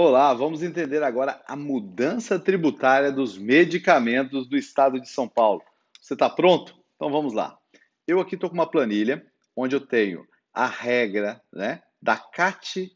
Olá, vamos entender agora a mudança tributária dos medicamentos do estado de São Paulo. Você está pronto? Então vamos lá. Eu aqui estou com uma planilha onde eu tenho a regra né, da CAT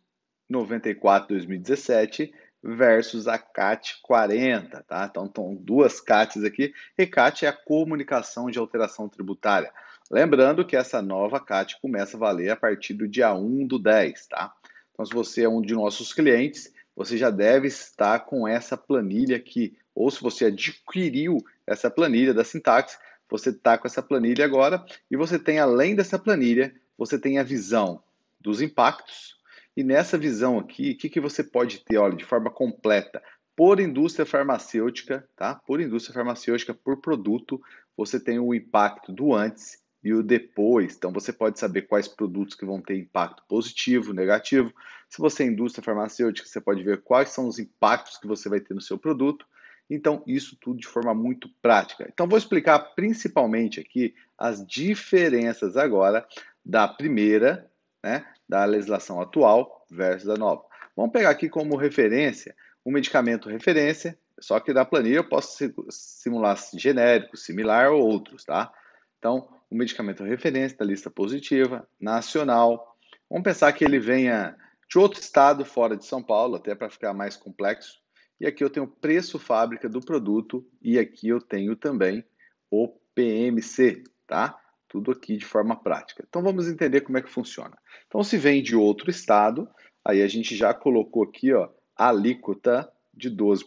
94-2017 versus a CAT 40, tá? Então estão duas CATs aqui, e CAT é a comunicação de alteração tributária. Lembrando que essa nova CAT começa a valer a partir do dia 1 do 10, tá? Então se você é um de nossos clientes você já deve estar com essa planilha aqui. Ou se você adquiriu essa planilha da sintaxe, você está com essa planilha agora e você tem, além dessa planilha, você tem a visão dos impactos. E nessa visão aqui, o que, que você pode ter, olha, de forma completa, por indústria farmacêutica, tá? Por indústria farmacêutica, por produto, você tem o impacto do antes e o depois. Então você pode saber quais produtos que vão ter impacto positivo, negativo. Se você é indústria farmacêutica, você pode ver quais são os impactos que você vai ter no seu produto. Então, isso tudo de forma muito prática. Então, vou explicar principalmente aqui as diferenças agora da primeira, né, da legislação atual versus a nova. Vamos pegar aqui como referência um medicamento referência, só que da planilha eu posso simular genérico, similar ou outros, tá? Então, o medicamento referência da lista positiva, nacional. Vamos pensar que ele venha de outro estado fora de São Paulo, até para ficar mais complexo. E aqui eu tenho o preço fábrica do produto e aqui eu tenho também o PMC, tá? Tudo aqui de forma prática. Então vamos entender como é que funciona. Então se vem de outro estado, aí a gente já colocou aqui, ó, a alíquota de 12%.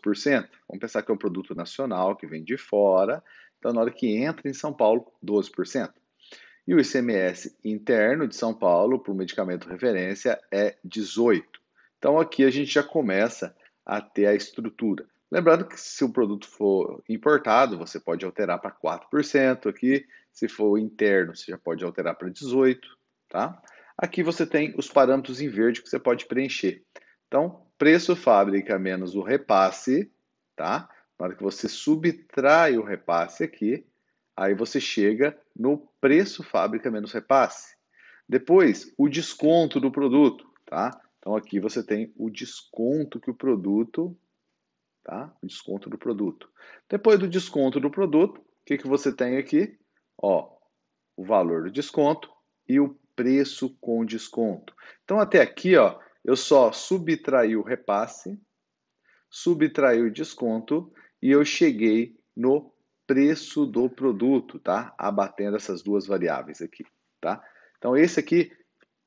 Vamos pensar que é um produto nacional que vem de fora então, na hora que entra em São Paulo, 12%. E o ICMS interno de São Paulo para o medicamento referência é 18%. Então, aqui a gente já começa a ter a estrutura. Lembrando que se o produto for importado, você pode alterar para 4% aqui. Se for interno, você já pode alterar para 18%, tá? Aqui você tem os parâmetros em verde que você pode preencher. Então, preço fábrica menos o repasse, tá? Na hora que você subtrai o repasse aqui, aí você chega no preço fábrica menos repasse. Depois, o desconto do produto, tá? Então aqui você tem o desconto que o produto, tá? O desconto do produto. Depois do desconto do produto, o que, que você tem aqui? Ó, o valor do desconto e o preço com desconto. Então até aqui, ó, eu só subtraí o repasse, subtraí o desconto e eu cheguei no preço do produto, tá? Abatendo essas duas variáveis aqui, tá? Então esse aqui,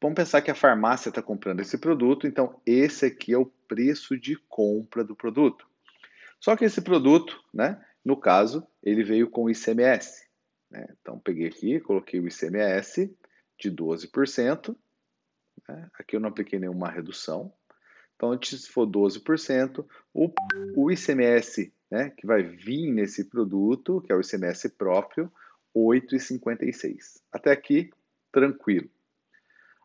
vamos pensar que a farmácia está comprando esse produto, então esse aqui é o preço de compra do produto. Só que esse produto, né? No caso, ele veio com ICMS. Né? Então peguei aqui, coloquei o ICMS de 12%. Né? Aqui eu não apliquei nenhuma redução. Então, se for 12%, o, o ICMS né, que vai vir nesse produto, que é o ICMS próprio, 8,56. Até aqui, tranquilo.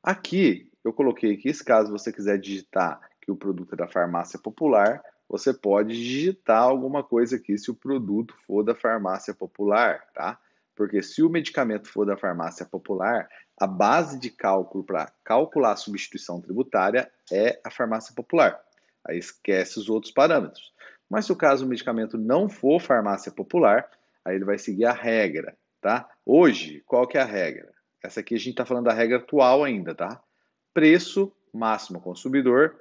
Aqui, eu coloquei que, caso você quiser digitar que o produto é da farmácia popular, você pode digitar alguma coisa aqui se o produto for da farmácia popular, tá? Porque se o medicamento for da farmácia popular, a base de cálculo para calcular a substituição tributária é a farmácia popular. Aí esquece os outros parâmetros. Mas se o caso do medicamento não for farmácia popular, aí ele vai seguir a regra, tá? Hoje, qual que é a regra? Essa aqui a gente está falando da regra atual ainda, tá? Preço máximo consumidor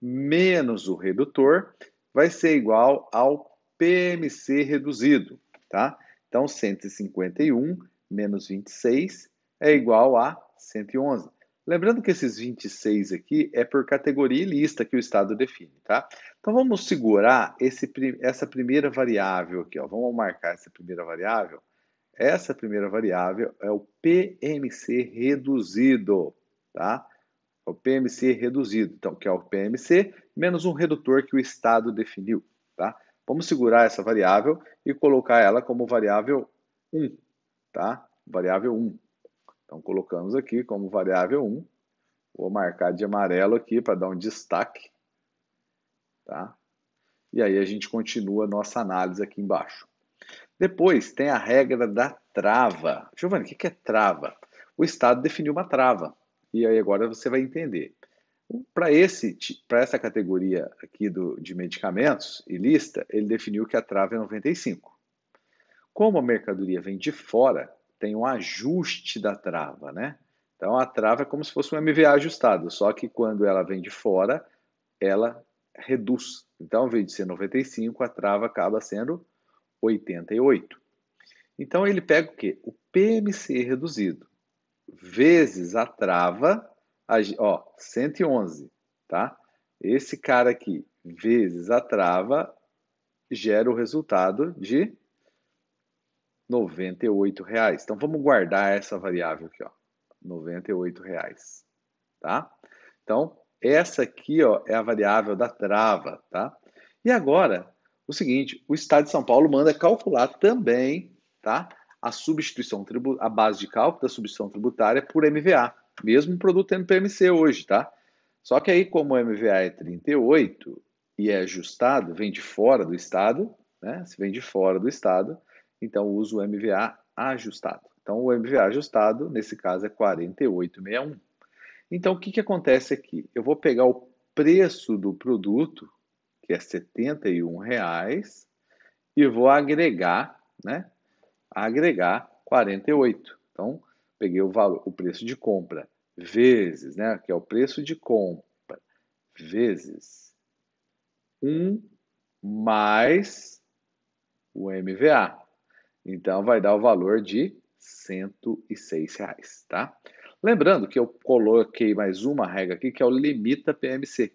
menos o redutor vai ser igual ao PMC reduzido, tá? Então, 151 menos 26 é igual a 111. Lembrando que esses 26 aqui é por categoria e lista que o Estado define, tá? Então vamos segurar esse, essa primeira variável aqui, ó. vamos marcar essa primeira variável. Essa primeira variável é o PMC reduzido, tá? É o PMC reduzido, então, que é o PMC menos um redutor que o Estado definiu, tá? Vamos segurar essa variável e colocar ela como variável 1, tá? Variável 1. Então, colocamos aqui como variável 1. Vou marcar de amarelo aqui para dar um destaque. Tá? E aí a gente continua a nossa análise aqui embaixo. Depois tem a regra da trava. Giovanni, o que é trava? O Estado definiu uma trava. E aí agora você vai entender. Para essa categoria aqui do, de medicamentos e lista, ele definiu que a trava é 95. Como a mercadoria vem de fora, tem um ajuste da trava, né? Então a trava é como se fosse um MVA ajustado, só que quando ela vem de fora, ela reduz. Então, ao invés de ser 95, a trava acaba sendo 88. Então, ele pega o quê? O PMC reduzido vezes a trava, ó, 111, tá? Esse cara aqui, vezes a trava, gera o resultado de 98 reais. Então, vamos guardar essa variável aqui, ó, 98 reais, tá? Então, essa aqui ó, é a variável da trava, tá? E agora, o seguinte, o Estado de São Paulo manda calcular também, tá? A substituição a base de cálculo da substituição tributária por MVA, mesmo produto NPMC hoje, tá? Só que aí como o MVA é 38 e é ajustado, vem de fora do estado, né? Se vem de fora do estado, então uso o MVA ajustado. Então o MVA ajustado nesse caso é 4861. Então, o que, que acontece aqui? Eu vou pegar o preço do produto, que é R$ 71,00, e vou agregar, né? Agregar 48. Então, peguei o valor, o preço de compra vezes, né, que é o preço de compra vezes 1 mais o MVA. Então vai dar o valor de R$ 106,00, tá? Lembrando que eu coloquei mais uma regra aqui, que é o limita PMC.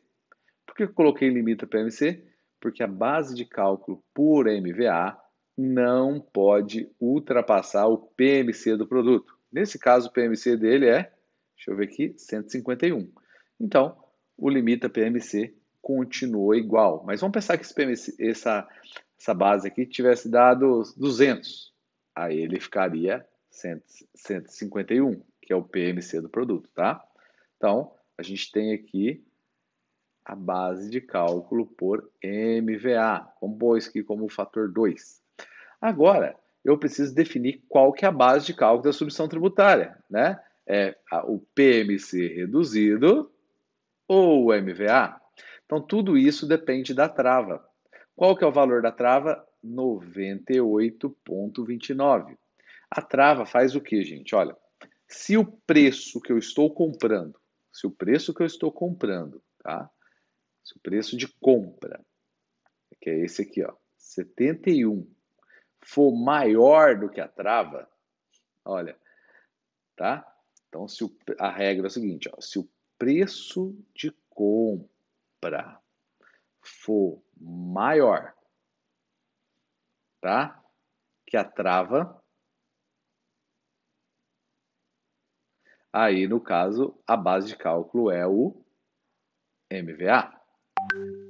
Por que eu coloquei limita PMC? Porque a base de cálculo por MVA não pode ultrapassar o PMC do produto. Nesse caso, o PMC dele é, deixa eu ver aqui, 151. Então, o limita PMC continuou igual. Mas vamos pensar que esse PMC, essa, essa base aqui tivesse dado 200. Aí ele ficaria 100, 151 que é o PMC do produto, tá? Então, a gente tem aqui a base de cálculo por MVA, compôs aqui como fator 2. Agora, eu preciso definir qual que é a base de cálculo da submissão tributária, né? É o PMC reduzido ou o MVA. Então, tudo isso depende da trava. Qual que é o valor da trava? 98,29. A trava faz o que, gente? Olha, se o preço que eu estou comprando, se o preço que eu estou comprando, tá? Se o preço de compra, que é esse aqui, ó, 71, for maior do que a trava, olha, tá? Então, se o, a regra é a seguinte, ó, se o preço de compra for maior, tá? Que a trava, Aí, no caso, a base de cálculo é o MVA.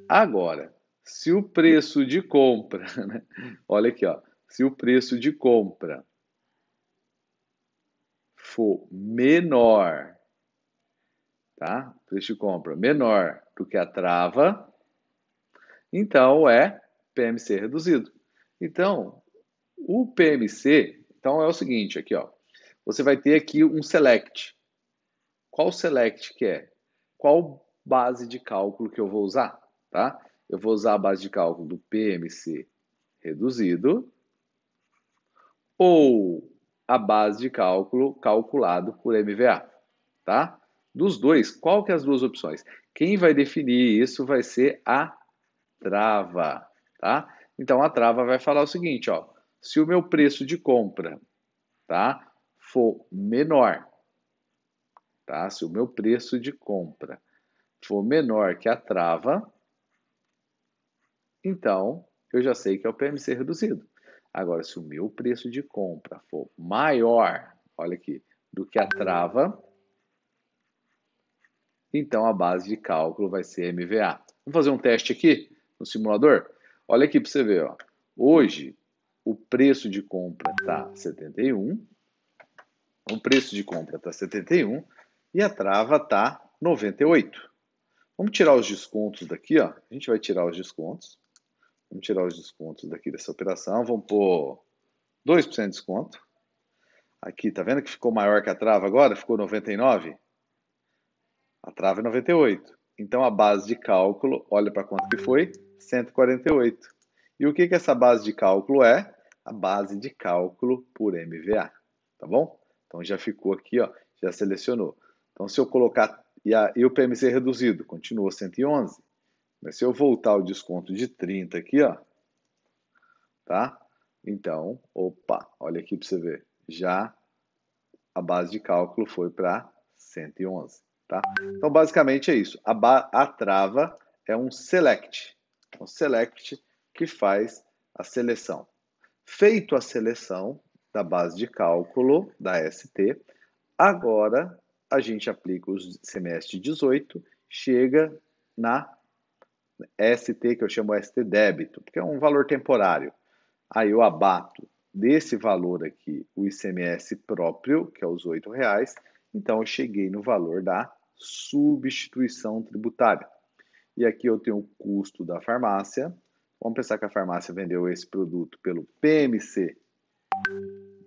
Agora, se o preço de compra, né? olha aqui, ó, se o preço de compra for menor, tá? O preço de compra menor do que a trava, então é PMC reduzido. Então, o PMC, então é o seguinte aqui, ó. Você vai ter aqui um select qual select que é, qual base de cálculo que eu vou usar, tá? Eu vou usar a base de cálculo do PMC reduzido ou a base de cálculo calculado por MVA, tá? Dos dois, qual que é as duas opções? Quem vai definir isso vai ser a trava, tá? Então a trava vai falar o seguinte, ó, se o meu preço de compra, tá, for menor tá? Se o meu preço de compra for menor que a trava, então eu já sei que é o PMC reduzido. Agora, se o meu preço de compra for maior, olha aqui, do que a trava, então a base de cálculo vai ser MVA. Vamos fazer um teste aqui no simulador? Olha aqui para você ver. Ó. Hoje, o preço de compra está 71. O preço de compra está 71 e a trava está 98. Vamos tirar os descontos daqui, ó. A gente vai tirar os descontos. Vamos tirar os descontos daqui dessa operação. Vamos pôr 2% de desconto. Aqui, tá vendo que ficou maior que a trava agora? Ficou 99? A trava é 98. Então a base de cálculo, olha para quanto que foi? 148. E o que, que essa base de cálculo é? A base de cálculo por MVA. Tá bom? Então já ficou aqui, ó, já selecionou. Então, se eu colocar e, a, e o PMC é reduzido, continua 111. Mas se eu voltar o desconto de 30 aqui, ó, tá? Então, opa, olha aqui para você ver. Já a base de cálculo foi para 111, tá? Então, basicamente é isso. A, a trava é um select. Um select que faz a seleção. Feito a seleção da base de cálculo da ST, agora a gente aplica o semestre 18, chega na ST, que eu chamo ST débito, porque é um valor temporário. Aí eu abato desse valor aqui o ICMS próprio, que é os R$ reais, então eu cheguei no valor da substituição tributária. E aqui eu tenho o custo da farmácia. Vamos pensar que a farmácia vendeu esse produto pelo PMC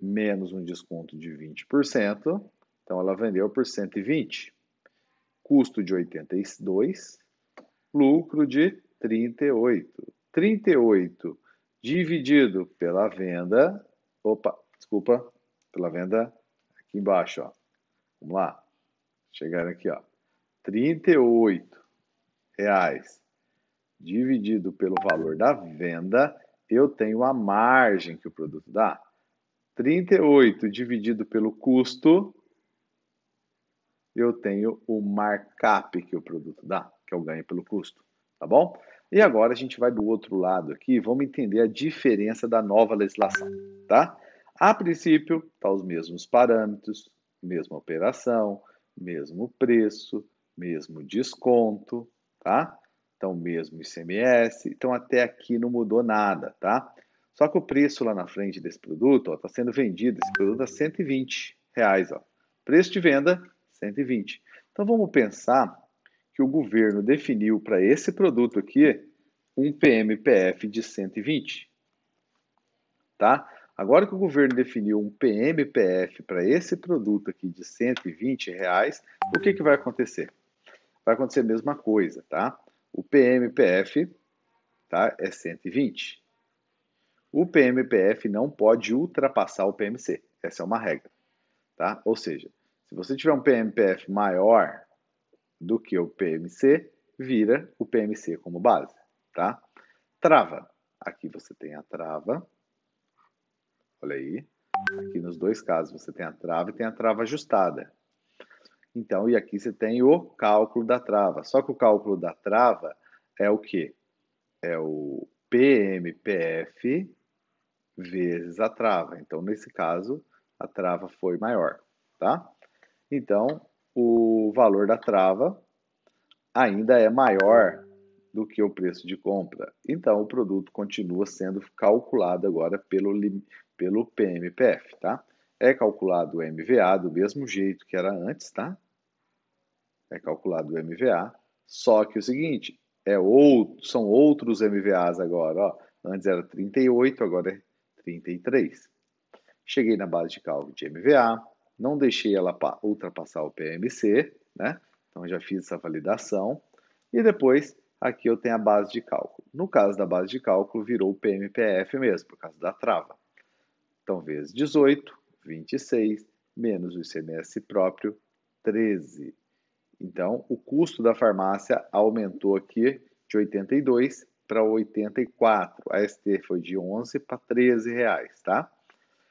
menos um desconto de 20%. Então ela vendeu por 120, custo de 82, lucro de 38. 38 dividido pela venda, opa, desculpa, pela venda aqui embaixo, ó. Vamos lá. Chegaram aqui, ó. 38 reais dividido pelo valor da venda, eu tenho a margem que o produto dá. 38 dividido pelo custo, eu tenho o markup que o produto dá, que é o ganho pelo custo, tá bom? E agora a gente vai do outro lado aqui, vamos entender a diferença da nova legislação, tá? A princípio, tá os mesmos parâmetros, mesma operação, mesmo preço, mesmo desconto, tá? Então, mesmo ICMS. Então, até aqui não mudou nada, tá? Só que o preço lá na frente desse produto, ó, tá sendo vendido, esse produto a tá 120 reais, ó. Preço de venda, 120. Então vamos pensar que o governo definiu para esse produto aqui um PMPF de 120. Tá? Agora que o governo definiu um PMPF para esse produto aqui de 120 reais, o que, que vai acontecer? Vai acontecer a mesma coisa, tá? O PMPF tá, é 120. O PMPF não pode ultrapassar o PMC. Essa é uma regra, tá? Ou seja, se você tiver um PMPF maior do que o PMC, vira o PMC como base, tá? Trava. Aqui você tem a trava. Olha aí. Aqui nos dois casos você tem a trava e tem a trava ajustada. Então, e aqui você tem o cálculo da trava. Só que o cálculo da trava é o quê? É o PMPF vezes a trava. Então, nesse caso, a trava foi maior, tá? Então, o valor da trava ainda é maior do que o preço de compra. Então, o produto continua sendo calculado agora pelo, pelo PMPF, tá? É calculado o MVA do mesmo jeito que era antes, tá? É calculado o MVA, só que é o seguinte, é outro, são outros MVAs agora, ó. Antes era 38, agora é 33. Cheguei na base de cálculo de MVA, não deixei ela ultrapassar o PMC, né? Então já fiz essa validação. E depois aqui eu tenho a base de cálculo. No caso da base de cálculo, virou o PMPF mesmo, por causa da trava. Então, vezes 18, 26, menos o ICMS próprio, 13. Então, o custo da farmácia aumentou aqui de 82 para 84. A ST foi de 11 para 13 reais, tá?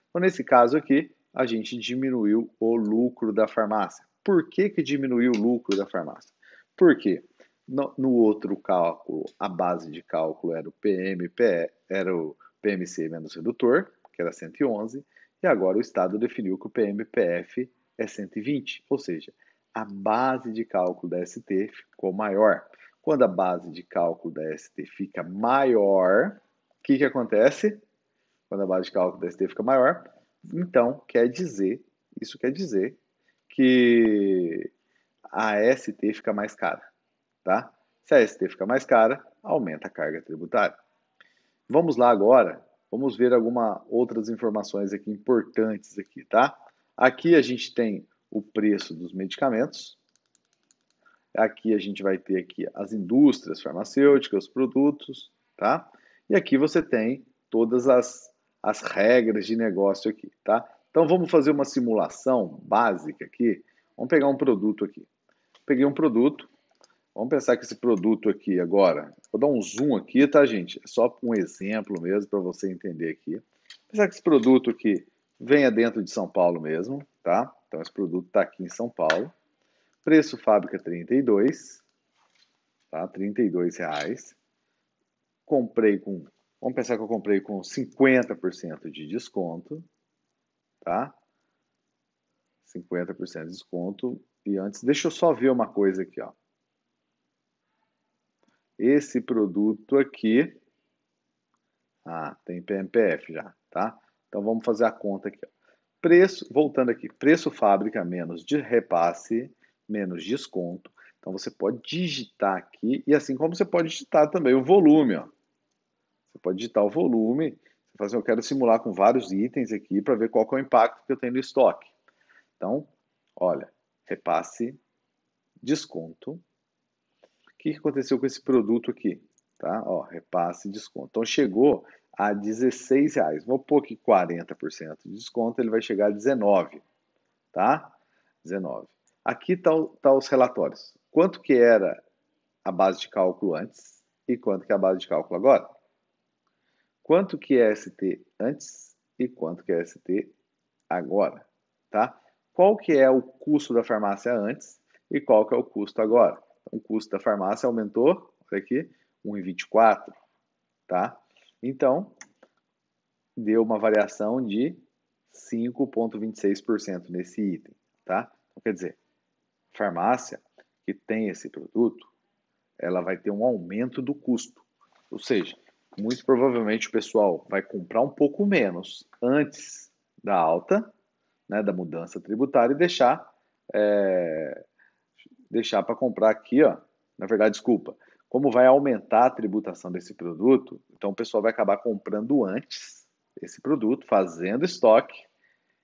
Então, nesse caso aqui, a gente diminuiu o lucro da farmácia. Por que, que diminuiu o lucro da farmácia? Porque no, no outro cálculo, a base de cálculo era o PMP era o PMC menos redutor, que era 111, e agora o Estado definiu que o PMPF é 120, ou seja, a base de cálculo da ST ficou maior. Quando a base de cálculo da ST fica maior, o que, que acontece? Quando a base de cálculo da ST fica maior, então, quer dizer, isso quer dizer que a ST fica mais cara, tá? Se a ST fica mais cara, aumenta a carga tributária. Vamos lá agora, vamos ver algumas outras informações aqui importantes aqui, tá? Aqui a gente tem o preço dos medicamentos. Aqui a gente vai ter aqui as indústrias farmacêuticas, os produtos, tá? E aqui você tem todas as as regras de negócio aqui, tá? Então vamos fazer uma simulação básica aqui. Vamos pegar um produto aqui. Peguei um produto. Vamos pensar que esse produto aqui agora, vou dar um zoom aqui, tá, gente? É só um exemplo mesmo para você entender aqui. Pensar que esse produto aqui venha dentro de São Paulo mesmo, tá? Então esse produto está aqui em São Paulo. Preço fábrica 32, tá? 32 reais. Comprei com Vamos pensar que eu comprei com 50% de desconto, tá? 50% de desconto. E antes, deixa eu só ver uma coisa aqui, ó. Esse produto aqui. Ah, tem PMPF já, tá? Então vamos fazer a conta aqui. Ó. Preço, voltando aqui, preço fábrica menos de repasse, menos desconto. Então você pode digitar aqui, e assim como você pode digitar também o volume, ó pode digitar o volume, você fala assim, eu quero simular com vários itens aqui para ver qual é o impacto que eu tenho no estoque. Então, olha, repasse, desconto. O que aconteceu com esse produto aqui? Tá? Ó, repasse, desconto. Então, chegou a R$16,00. Vou pôr aqui 40% de desconto, ele vai chegar a 19, tá? 19. Aqui estão tá, tá os relatórios. Quanto que era a base de cálculo antes e quanto que é a base de cálculo agora? quanto que é ST antes e quanto que é ST agora, tá? Qual que é o custo da farmácia antes e qual que é o custo agora? Então, o custo da farmácia aumentou, olha aqui, 1,24, tá? Então, deu uma variação de 5,26% nesse item, tá? Então, quer dizer, farmácia que tem esse produto, ela vai ter um aumento do custo. Ou seja, muito provavelmente o pessoal vai comprar um pouco menos antes da alta, né, da mudança tributária, e deixar, é, deixar para comprar aqui, ó. Na verdade, desculpa. Como vai aumentar a tributação desse produto, então o pessoal vai acabar comprando antes esse produto, fazendo estoque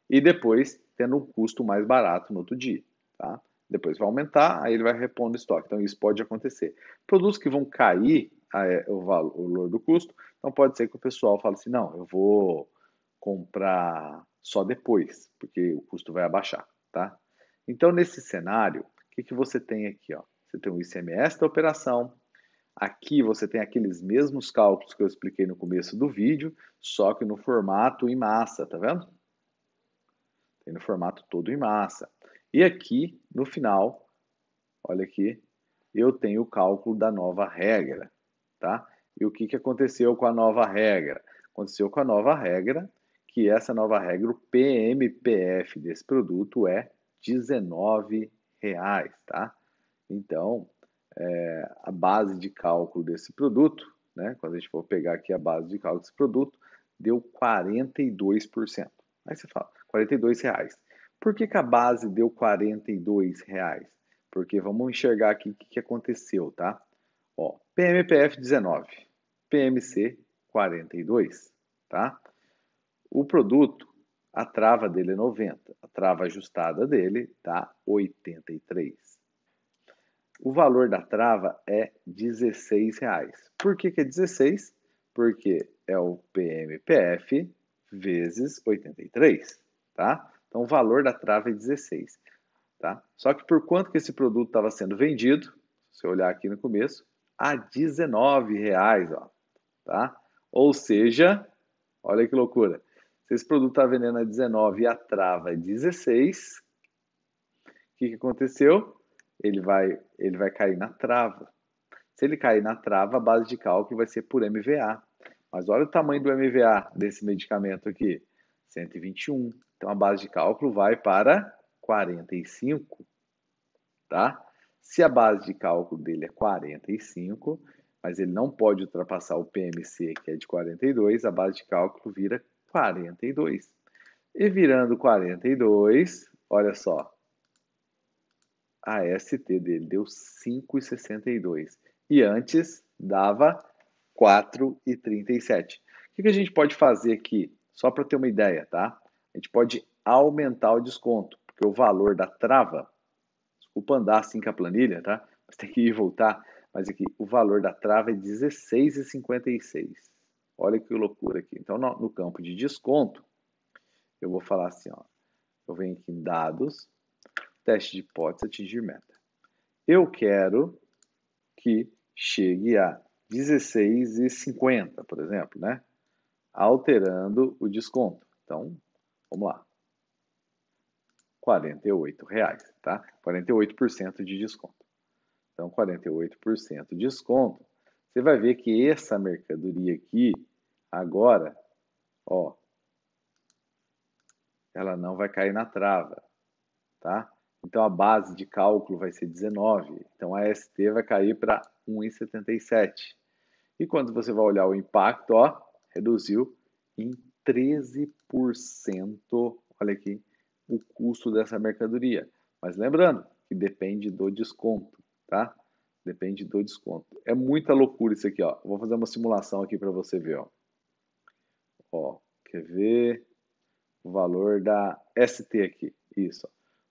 e depois tendo um custo mais barato no outro dia, tá? Depois vai aumentar, aí ele vai repondo estoque. Então isso pode acontecer. Produtos que vão cair ah, é, o valor do custo. Então pode ser que o pessoal fale assim, não, eu vou comprar só depois, porque o custo vai abaixar, tá? Então nesse cenário, o que, que você tem aqui? Ó? Você tem o ICMS da operação, Aqui você tem aqueles mesmos cálculos que eu expliquei no começo do vídeo, só que no formato em massa, tá vendo? Tem no formato todo em massa. E aqui, no final, olha aqui, eu tenho o cálculo da nova regra. Tá? E o que, que aconteceu com a nova regra? Aconteceu com a nova regra que essa nova regra, o PMPF desse produto é R$19,00, tá? Então, é, a base de cálculo desse produto, né, quando a gente for pegar aqui a base de cálculo desse produto, deu 42%. Aí você fala, R$42,00. Por que, que a base deu R$42,00? Porque vamos enxergar aqui o que, que aconteceu, tá? Ó, PMPF 19, PMC 42, tá? O produto, a trava dele é 90, a trava ajustada dele tá 83. O valor da trava é R$16,00. Por que, que é 16? Porque é o PMPF vezes 83, tá? Então o valor da trava é 16, tá? Só que por quanto que esse produto estava sendo vendido, se eu olhar aqui no começo, a 19 reais, ó, tá? Ou seja, olha que loucura. Se esse produto está vendendo a 19 e a trava é 16, o que, que aconteceu? Ele vai, ele vai cair na trava. Se ele cair na trava, a base de cálculo vai ser por MVA. Mas olha o tamanho do MVA desse medicamento aqui: 121. Então a base de cálculo vai para 45, tá? Se a base de cálculo dele é 45, mas ele não pode ultrapassar o PMC, que é de 42, a base de cálculo vira 42. E virando 42, olha só, a ST dele deu 5,62. E antes dava 4,37. O que, a gente pode fazer aqui? Só para ter uma ideia, tá? A gente pode aumentar o desconto, porque o valor da trava o Pandá, assim com a planilha, tá? Mas tem que ir e voltar. Mas aqui, o valor da trava é 16,56. Olha que loucura aqui. Então, no, no, campo de desconto, eu vou falar assim, ó. Eu venho aqui em dados, teste de hipótese, atingir meta. Eu quero que chegue a 16,50, por exemplo, né? Alterando o desconto. Então, vamos lá. R$ reais tá? 48% de desconto. Então, 48% de desconto. Você vai ver que essa mercadoria aqui, agora, ó, ela não vai cair na trava, tá? Então a base de cálculo vai ser 19. Então a ST vai cair para 1,77. E quando você vai olhar o impacto, ó, reduziu em 13%, olha aqui, o custo dessa mercadoria. Mas lembrando que depende do desconto, tá? Depende do desconto. É muita loucura isso aqui, ó. Vou fazer uma simulação aqui para você ver, ó. Ó, quer ver o valor da ST aqui? Isso.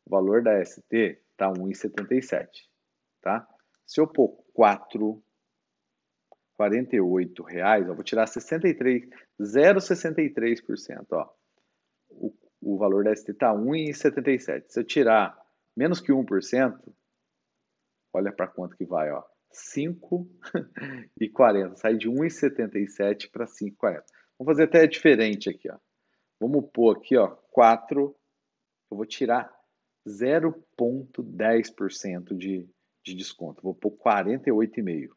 O valor da ST tá 1,77, tá? Se eu pôr 4 48 reais, eu vou tirar 63, 0,63%, ó. O, o valor da ST tá 1,77. Se eu tirar Menos que 1%, olha para quanto que vai, ó. 5,40. Sai de 1,77 para 5,40. Vamos fazer até diferente aqui, ó. Vamos pôr aqui, ó, 4. Eu vou tirar 0,10% de, de desconto. Vou pôr 48,5.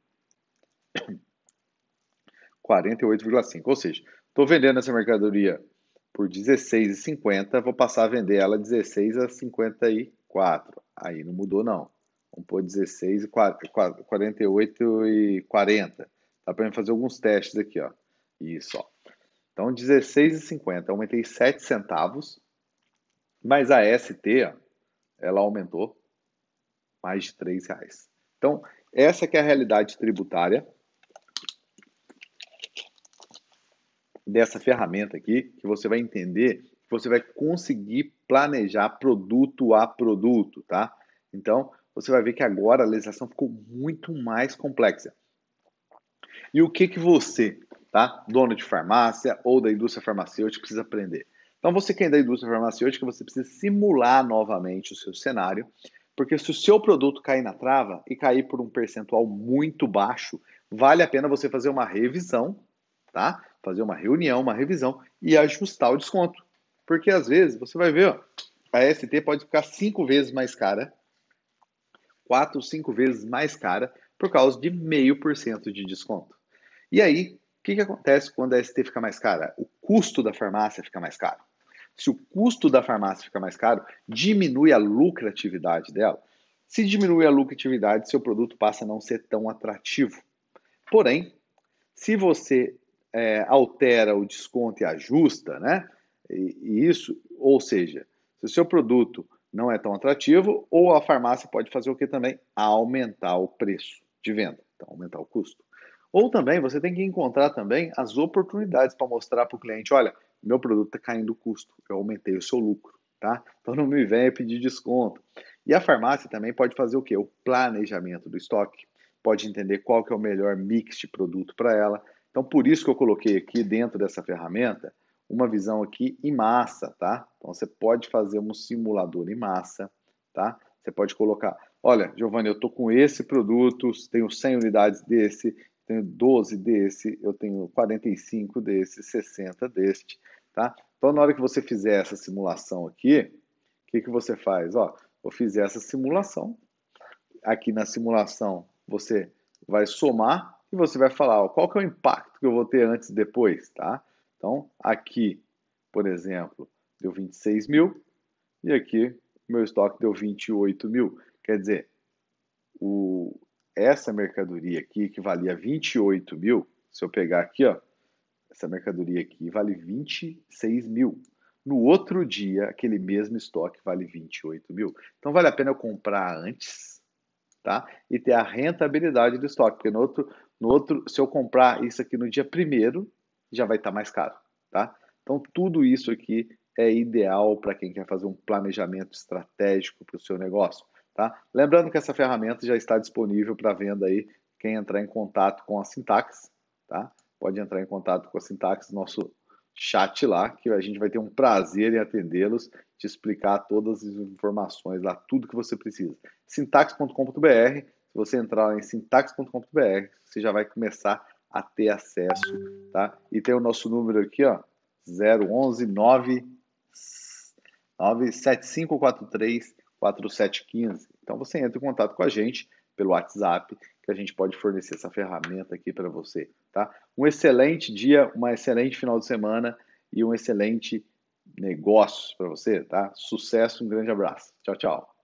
48,5. Ou seja, estou vendendo essa mercadoria por 16,50, vou passar a vender ela 16 a 50 4. Aí não mudou, não. Vamos pôr 16 e 4, 48 e 40. Dá para fazer alguns testes aqui, ó. Isso, ó. Então, 50. Aumentei 7 centavos. Mas a ST, ó, ela aumentou mais de 3 reais. Então, essa que é a realidade tributária dessa ferramenta aqui, que você vai entender você vai conseguir planejar produto a produto, tá? Então, você vai ver que agora a legislação ficou muito mais complexa. E o que que você, tá, dono de farmácia ou da indústria farmacêutica precisa aprender? Então, você que é da indústria farmacêutica, você precisa simular novamente o seu cenário, porque se o seu produto cair na trava e cair por um percentual muito baixo, vale a pena você fazer uma revisão, tá? Fazer uma reunião, uma revisão e ajustar o desconto. Porque às vezes você vai ver, ó, a ST pode ficar cinco vezes mais cara, quatro, cinco vezes mais cara, por causa de meio por cento de desconto. E aí, o que, que acontece quando a ST fica mais cara? O custo da farmácia fica mais caro. Se o custo da farmácia fica mais caro, diminui a lucratividade dela. Se diminui a lucratividade, seu produto passa a não ser tão atrativo. Porém, se você é, altera o desconto e ajusta, né? E, isso, ou seja, se o seu produto não é tão atrativo, ou a farmácia pode fazer o que também? Aumentar o preço de venda, então aumentar o custo. Ou também você tem que encontrar também as oportunidades para mostrar para o cliente, olha, meu produto está caindo o custo, eu aumentei o seu lucro, tá? Então não me venha pedir desconto. E a farmácia também pode fazer o que O planejamento do estoque, pode entender qual que é o melhor mix de produto para ela. Então por isso que eu coloquei aqui dentro dessa ferramenta uma visão aqui em massa, tá? Então você pode fazer um simulador em massa, tá? Você pode colocar, olha, Giovanni, eu tô com esse produto, tenho 100 unidades desse, tenho 12 desse, eu tenho 45 desse, 60 deste, tá? Então na hora que você fizer essa simulação aqui, o que, que você faz? Ó, eu fiz essa simulação, aqui na simulação você vai somar e você vai falar ó, qual que é o impacto que eu vou ter antes e depois, tá? Então, aqui, por exemplo, deu 26 mil e aqui meu estoque deu 28 mil. Quer dizer, o, essa mercadoria aqui que valia 28 mil, se eu pegar aqui, ó, essa mercadoria aqui vale 26 mil. No outro dia, aquele mesmo estoque vale 28 mil. Então vale a pena eu comprar antes, tá? E ter a rentabilidade do estoque. Porque no outro, no outro se eu comprar isso aqui no dia primeiro, já vai estar tá mais caro, tá? Então tudo isso aqui é ideal para quem quer fazer um planejamento estratégico para o seu negócio, tá? Lembrando que essa ferramenta já está disponível para venda aí quem entrar em contato com a Sintax, tá? Pode entrar em contato com a Sintax, nosso chat lá, que a gente vai ter um prazer em atendê-los, te explicar todas as informações lá, tudo que você precisa. sintax.com.br, se você entrar lá em sintax.com.br, você já vai começar a ter acesso, tá? E tem o nosso número aqui, ó, 011 97543 4715. Então você entra em contato com a gente pelo WhatsApp, que a gente pode fornecer essa ferramenta aqui para você, tá? Um excelente dia, uma excelente final de semana e um excelente negócio para você, tá? Sucesso, um grande abraço. Tchau, tchau.